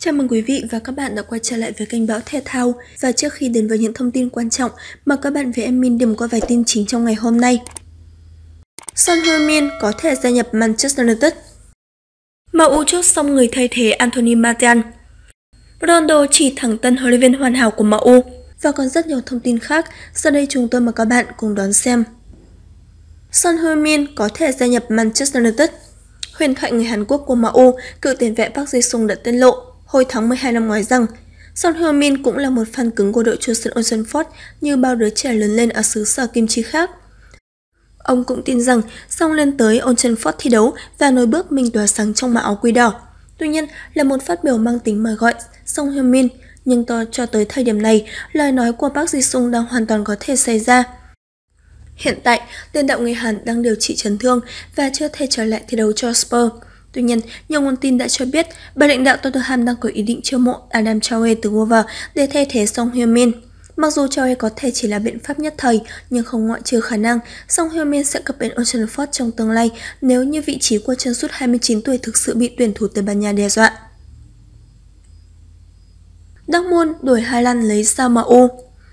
Chào mừng quý vị và các bạn đã quay trở lại với kênh Báo Thể Thao và trước khi đến với những thông tin quan trọng mà các bạn với em Min điểm qua vài tin chính trong ngày hôm nay. Son Heung-min có thể gia nhập Manchester United MU chốt xong người thay thế Anthony Martial Ronaldo chỉ thẳng tân huấn luyện viên hoàn hảo của MU và còn rất nhiều thông tin khác sau đây chúng tôi mời các bạn cùng đón xem. Son Heung-min có thể gia nhập Manchester United Huyền thoại người Hàn Quốc của MU, cựu tiền vệ Park Ji-sung đã tiết lộ hồi tháng 12 năm ngoái rằng Son Heung-min cũng là một fan cứng của đội Chosun Ocean Ford như bao đứa trẻ lớn lên ở xứ sở kim chi khác. Ông cũng tin rằng song lên tới Ocean Ford thi đấu và nối bước mình tỏa sáng trong mã áo quy đỏ. Tuy nhiên là một phát biểu mang tính mời gọi Song Heung-min, nhưng to cho tới thời điểm này, lời nói của Park Ji-sung đang hoàn toàn có thể xảy ra. Hiện tại, tiền đạo người Hàn đang điều trị chấn thương và chưa thể trở lại thi đấu cho Spurs. Tuy nhiên, nhiều nguồn tin đã cho biết bà lãnh đạo Tottenham đang có ý định chiêu mộ Adam Traore từ wolves để thay thế Song Heung-min. Mặc dù Traore có thể chỉ là biện pháp nhất thời, nhưng không ngoại trừ khả năng Song Heung-min sẽ cập đến Old Trafford trong tương lai nếu như vị trí của chân sút 29 tuổi thực sự bị tuyển thủ Tây Ban Nha đe dọa. Dortmund đuổi Hà Lan lấy sao MU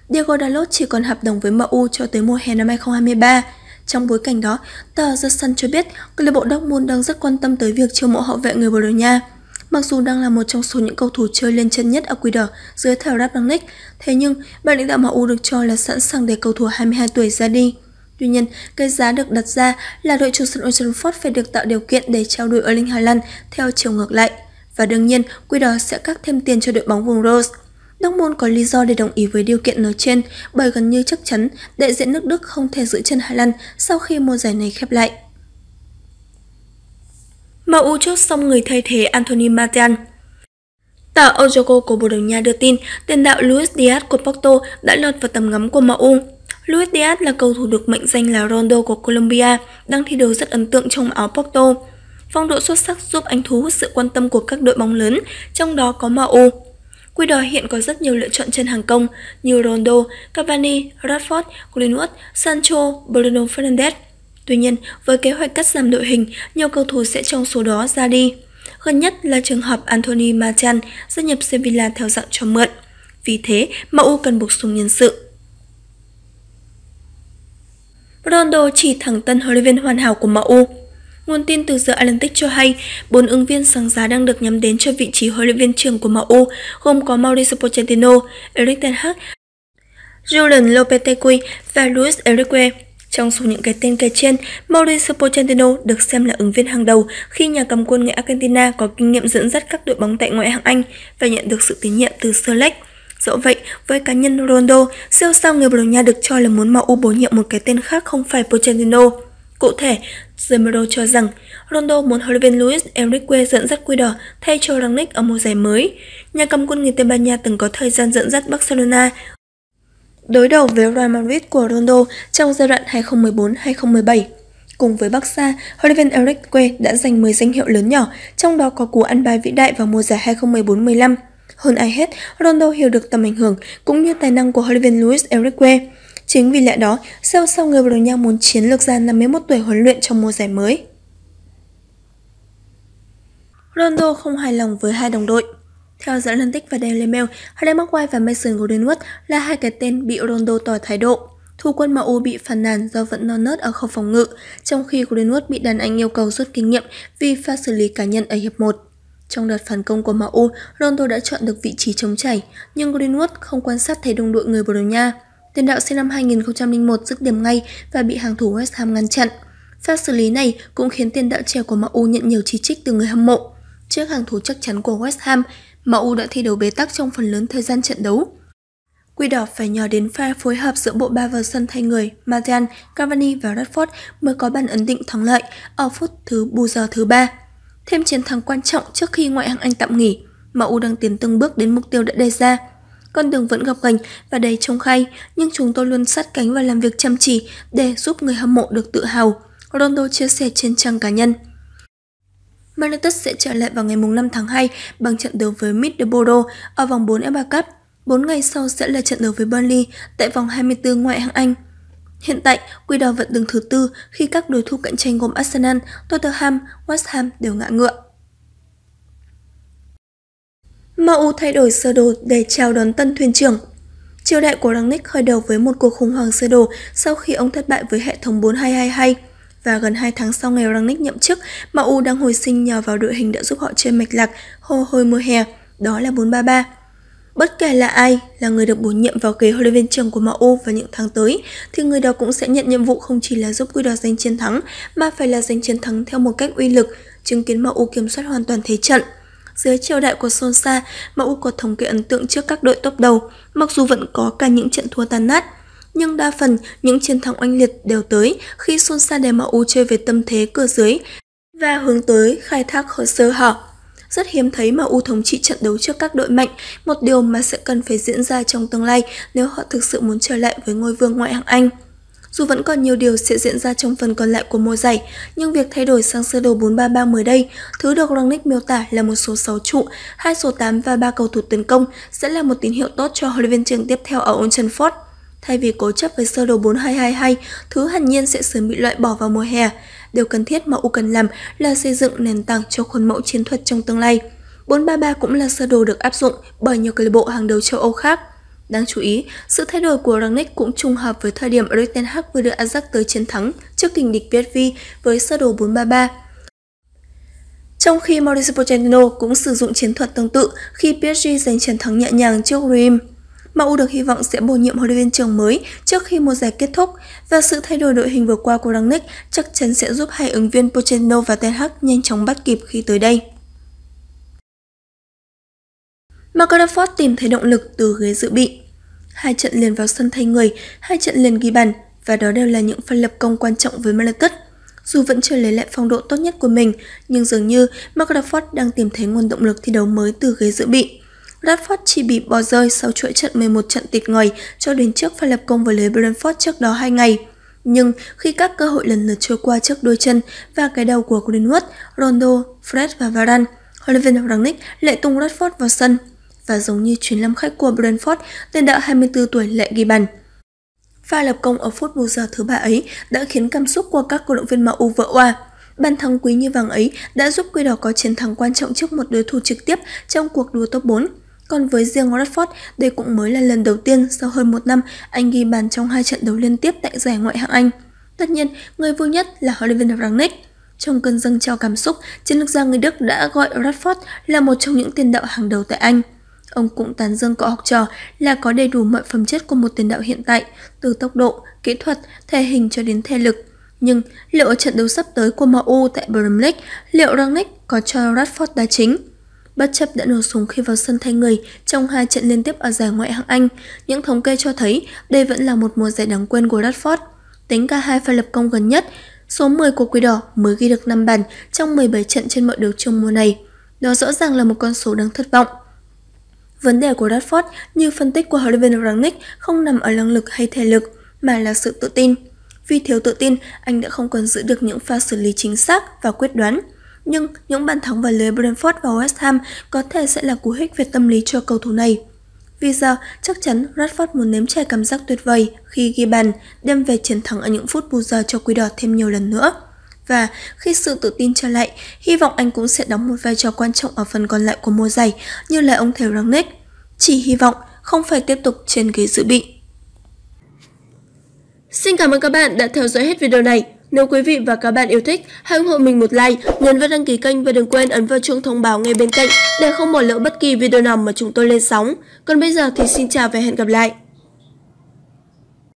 Diego Dalot chỉ còn hợp đồng với MU cho tới mùa hè năm 2023. Trong bối cảnh đó, tờ The Sun cho biết câu lạc bộ Dortmund đang rất quan tâm tới việc chiêu mộ hậu vệ người Bồ Đào Nha. Mặc dù đang là một trong số những cầu thủ chơi lên chân nhất ở quỷ đỏ dưới thảo Rangnick, thế nhưng ban lãnh đạo MU được cho là sẵn sàng để cầu thủ 22 tuổi ra đi. Tuy nhiên, cái giá được đặt ra là đội chủ sân Old Trafford phải được tạo điều kiện để trao đổi Erling Haaland theo chiều ngược lại. Và đương nhiên, quỷ đỏ sẽ cắt thêm tiền cho đội bóng vùng Rose. Nước môn có lý do để đồng ý với điều kiện nói trên bởi gần như chắc chắn đại diện nước Đức không thể giữ chân Hà Lan sau khi mùa giải này khép lại. MU chốt xong người thay thế Anthony Martial Tờ Ojogo của Bồ Đào Nha đưa tin tiền đạo Luis Diaz của Porto đã lọt vào tầm ngắm của MU. Luis Diaz là cầu thủ được mệnh danh là Rondo của Colombia, đang thi đấu rất ấn tượng trong áo Porto. Phong độ xuất sắc giúp anh thu hút sự quan tâm của các đội bóng lớn, trong đó có MU. Quy đòi hiện có rất nhiều lựa chọn trên hàng công như Rondo, Cavani, Rashford, Greenwood, Sancho, Bruno Fernandes. Tuy nhiên, với kế hoạch cắt giảm đội hình, nhiều cầu thủ sẽ trong số đó ra đi. Gần nhất là trường hợp Anthony Martial gia nhập Sevilla theo dạng cho mượn. Vì thế, MU cần bổ sung nhân sự. Ronaldo chỉ thẳng tân huấn luyện viên hoàn hảo của MU. Nguồn tin từ The Atlantic cho hay, bốn ứng viên sáng giá đang được nhắm đến cho vị trí huấn luyện viên trưởng của MU, gồm có Mauricio Pochettino, Erik ten Hag, Julian Lopetegui và Luis Enrique. Trong số những cái tên kể trên, Mauricio Pochettino được xem là ứng viên hàng đầu khi nhà cầm quân người Argentina có kinh nghiệm dẫn dắt các đội bóng tại ngoại hạng Anh và nhận được sự tín nhiệm từ Select. Dẫu vậy, với cá nhân Ronaldo, siêu sao người Bồ Đào Nha được cho là muốn MU bổ nhiệm một cái tên khác không phải Pochettino. Cụ thể, Zemero cho rằng Rondo muốn huấn luyện Luis Enrique dẫn dắt quy đỏ thay cho Rangnick ở mùa giải mới. Nhà cầm quân người Tây Ban Nha từng có thời gian dẫn dắt Barcelona đối đầu với Real Madrid của Rondo trong giai đoạn 2014-2017. Cùng với Barca, Oliver Enrique đã giành 10 danh hiệu lớn nhỏ, trong đó có cú ăn bài vĩ đại vào mùa giải 2014-15. Hơn ai hết, Rondo hiểu được tầm ảnh hưởng cũng như tài năng của huấn luyện Luis Enrique. Chính vì lẽ đó, Seoul sau người Bồ Đào Nha muốn chiến lược ra 51 tuổi huấn luyện trong mùa giải mới. ronaldo không hài lòng với hai đồng đội. Theo phân tích và Daily Mail, Harry Maguire và Mason Greenwood là hai cái tên bị ronaldo tỏ thái độ. Thu quân MU bị phản nàn do vẫn non nớt ở khâu phòng ngự, trong khi Greenwood bị đàn anh yêu cầu rút kinh nghiệm vì pha xử lý cá nhân ở hiệp 1. Trong đợt phản công của MU, ronaldo đã chọn được vị trí chống chảy, nhưng Greenwood không quan sát thấy đồng đội người Bồ Đào Nha. Tiền đạo sinh năm 2001 dứt điểm ngay và bị hàng thủ West Ham ngăn chặn. Pha xử lý này cũng khiến tiền đạo trẻ của MU nhận nhiều chỉ trích từ người hâm mộ. Trước hàng thủ chắc chắn của West Ham, MU đã thi đấu bế tắc trong phần lớn thời gian trận đấu. Quy đỏ phải nhờ đến pha phối hợp giữa bộ ba vào sân thay người Martial, Cavani và Rashford mới có bàn ấn định thắng lợi ở phút thứ bù giờ thứ ba. Thêm chiến thắng quan trọng trước khi ngoại hạng Anh tạm nghỉ, MU đang tiến từng bước đến mục tiêu đã đề ra con đường vẫn gặp gành và đầy trông khay, nhưng chúng tôi luôn sát cánh và làm việc chăm chỉ để giúp người hâm mộ được tự hào. Ronaldo chia sẻ trên trang cá nhân. Man United sẽ trở lại vào ngày 5 tháng 2 bằng trận đấu với Middlesbrough ở vòng 4 FA Cup. 4 ngày sau sẽ là trận đấu với Burnley tại vòng 24 ngoại hạng Anh. Hiện tại, quy Đỏ vẫn đứng thứ tư khi các đối thủ cạnh tranh gồm Arsenal, Tottenham, West Ham đều ngã ngựa. MU thay đổi sơ đồ để chào đón tân thuyền trưởng. Triều đại của Rangnick khởi đầu với một cuộc khủng hoảng sơ đồ sau khi ông thất bại với hệ thống 4222 và gần 2 tháng sau ngày Rangnick nhậm chức, MU đang hồi sinh nhờ vào đội hình đã giúp họ chơi mạch lạc hồ hồi mùa hè, đó là 433. Bất kể là ai là người được bổ nhiệm vào ghế huấn luyện viên trưởng của MU vào những tháng tới thì người đó cũng sẽ nhận nhiệm vụ không chỉ là giúp quy đòi giành chiến thắng mà phải là giành chiến thắng theo một cách uy lực, chứng kiến MU kiểm soát hoàn toàn thế trận. Dưới triều đại của Solskjaer, MU có thống kê ấn tượng trước các đội top đầu, mặc dù vẫn có cả những trận thua tan nát. Nhưng đa phần, những chiến thắng oanh liệt đều tới khi Solskjaer để MU chơi về tâm thế cửa dưới và hướng tới khai thác hồ sơ họ. Rất hiếm thấy u thống trị trận đấu trước các đội mạnh, một điều mà sẽ cần phải diễn ra trong tương lai nếu họ thực sự muốn trở lại với ngôi vương ngoại hạng Anh. Dù vẫn còn nhiều điều sẽ diễn ra trong phần còn lại của mùa giải, nhưng việc thay đổi sang sơ đồ 433 mới đây, thứ được Rangnick miêu tả là một số 6 trụ, hai số 8 và ba cầu thủ tấn công sẽ là một tín hiệu tốt cho huấn luyện viên trưởng tiếp theo ở Old Trafford. Thay vì cố chấp với sơ đồ 4222, thứ hẳn nhiên sẽ sớm bị loại bỏ vào mùa hè. Điều cần thiết mà U cần làm là xây dựng nền tảng cho khuôn mẫu chiến thuật trong tương lai. 433 cũng là sơ đồ được áp dụng bởi nhiều câu lạc bộ hàng đầu châu Âu khác. Đáng chú ý, sự thay đổi của Rangnick cũng trùng hợp với thời điểm Erik Ten Hag vừa đưa Ajax tới chiến thắng trước kình địch PSV với sơ đồ 4-3-3. Trong khi Mauricio Pochettino cũng sử dụng chiến thuật tương tự khi PSG giành chiến thắng nhẹ nhàng trước Real. MU được hy vọng sẽ bổ nhiệm huấn luyện viên trưởng mới trước khi mùa giải kết thúc và sự thay đổi đội hình vừa qua của Rangnick chắc chắn sẽ giúp hai ứng viên Pochettino và Ten Hag nhanh chóng bắt kịp khi tới đây. Mark tìm thấy động lực từ ghế dự bị. Hai trận liền vào sân thay người, hai trận liền ghi bàn và đó đều là những pha lập công quan trọng với United. Dù vẫn chưa lấy lại phong độ tốt nhất của mình, nhưng dường như Mark đang tìm thấy nguồn động lực thi đấu mới từ ghế dự bị. Rashford chỉ bị bỏ rơi sau chuỗi trận 11 trận tịt ngòi cho đến trước pha lập công với lưới Brentford trước đó 2 ngày. Nhưng khi các cơ hội lần lượt trôi qua trước đôi chân và cái đầu của Greenwood, Rondo, Fred và Varane, huấn luyện viên Rangnick lại tung Rashford vào sân và giống như chuyến lâm khách của Brentford, tiền đạo 24 tuổi lại ghi bàn. Pha lập công ở phút 1 giờ thứ ba ấy đã khiến cảm xúc của các cổ động viên MU vỡ òa. Bàn thắng quý như vàng ấy đã giúp Quỷ Đỏ có chiến thắng quan trọng trước một đối thủ trực tiếp trong cuộc đua top 4. Còn với riêng Rashford, đây cũng mới là lần đầu tiên sau hơn một năm anh ghi bàn trong hai trận đấu liên tiếp tại giải ngoại hạng Anh. Tất nhiên, người vui nhất là Oliver Rangnick. Trong cơn dâng trào cảm xúc, chiến lược gia người Đức đã gọi Rashford là một trong những tiền đạo hàng đầu tại Anh. Ông cũng tán dương cậu học trò là có đầy đủ mọi phẩm chất của một tiền đạo hiện tại, từ tốc độ, kỹ thuật, thể hình cho đến thể lực. Nhưng liệu ở trận đấu sắp tới của MU tại Bramley, League, liệu Rangnick có cho Rashford đá chính? Bất chấp đã nổ súng khi vào sân thay người trong hai trận liên tiếp ở giải ngoại hạng Anh, những thống kê cho thấy đây vẫn là một mùa giải đáng quên của Rashford. Tính cả hai pha lập công gần nhất, số 10 của Quỷ Đỏ mới ghi được 5 bàn trong 17 trận trên mọi đấu trường mùa này. Đó rõ ràng là một con số đáng thất vọng. Vấn đề của Radford, như phân tích của huấn luyện Rangnick, không nằm ở năng lực hay thể lực, mà là sự tự tin. Vì thiếu tự tin, anh đã không còn giữ được những pha xử lý chính xác và quyết đoán. Nhưng những bàn thắng vào lưới Brentford và West Ham có thể sẽ là cú hích về tâm lý cho cầu thủ này. Vì giờ, chắc chắn Radford muốn nếm trải cảm giác tuyệt vời khi ghi bàn, đem về chiến thắng ở những phút bù giờ cho Quỷ Đỏ thêm nhiều lần nữa. Và khi sự tự tin trở lại, hy vọng anh cũng sẽ đóng một vai trò quan trọng ở phần còn lại của mùa giải như là ông thầy Rangnick. Chỉ hy vọng không phải tiếp tục trên ghế dự bị. Xin cảm ơn các bạn đã theo dõi hết video này. Nếu quý vị và các bạn yêu thích, hãy ủng hộ mình một like, nhấn vào đăng ký kênh và đừng quên ấn vào chuông thông báo ngay bên cạnh để không bỏ lỡ bất kỳ video nào mà chúng tôi lên sóng. Còn bây giờ thì xin chào và hẹn gặp lại!